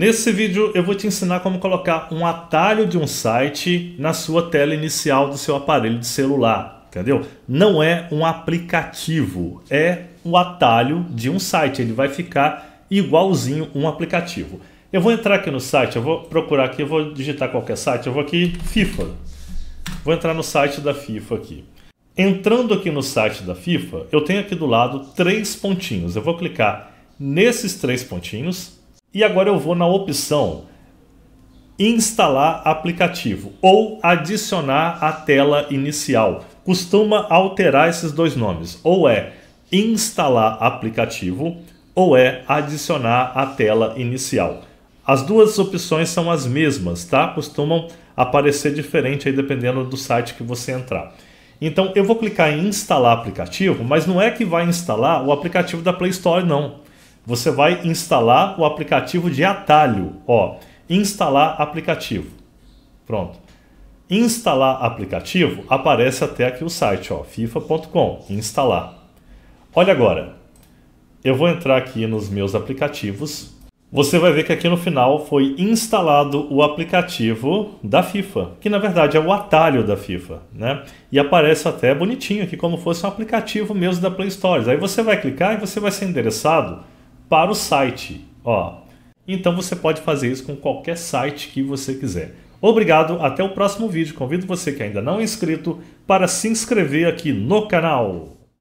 Nesse vídeo eu vou te ensinar como colocar um atalho de um site na sua tela inicial do seu aparelho de celular, entendeu? Não é um aplicativo, é o um atalho de um site, ele vai ficar igualzinho um aplicativo. Eu vou entrar aqui no site, eu vou procurar aqui, eu vou digitar qualquer site, eu vou aqui FIFA. Vou entrar no site da FIFA aqui. Entrando aqui no site da FIFA, eu tenho aqui do lado três pontinhos. Eu vou clicar nesses três pontinhos e agora eu vou na opção instalar aplicativo ou adicionar a tela inicial. Costuma alterar esses dois nomes, ou é instalar aplicativo ou é adicionar a tela inicial. As duas opções são as mesmas, tá? Costumam aparecer diferente aí dependendo do site que você entrar. Então eu vou clicar em instalar aplicativo, mas não é que vai instalar o aplicativo da Play Store não você vai instalar o aplicativo de atalho. Ó, instalar aplicativo. Pronto. Instalar aplicativo aparece até aqui o site, ó, fifa.com. Instalar. Olha agora. Eu vou entrar aqui nos meus aplicativos. Você vai ver que aqui no final foi instalado o aplicativo da FIFA, que na verdade é o atalho da FIFA, né? E aparece até bonitinho aqui como fosse um aplicativo mesmo da Play Store. Aí você vai clicar e você vai ser endereçado para o site. Ó, então você pode fazer isso com qualquer site que você quiser. Obrigado, até o próximo vídeo. Convido você que ainda não é inscrito para se inscrever aqui no canal.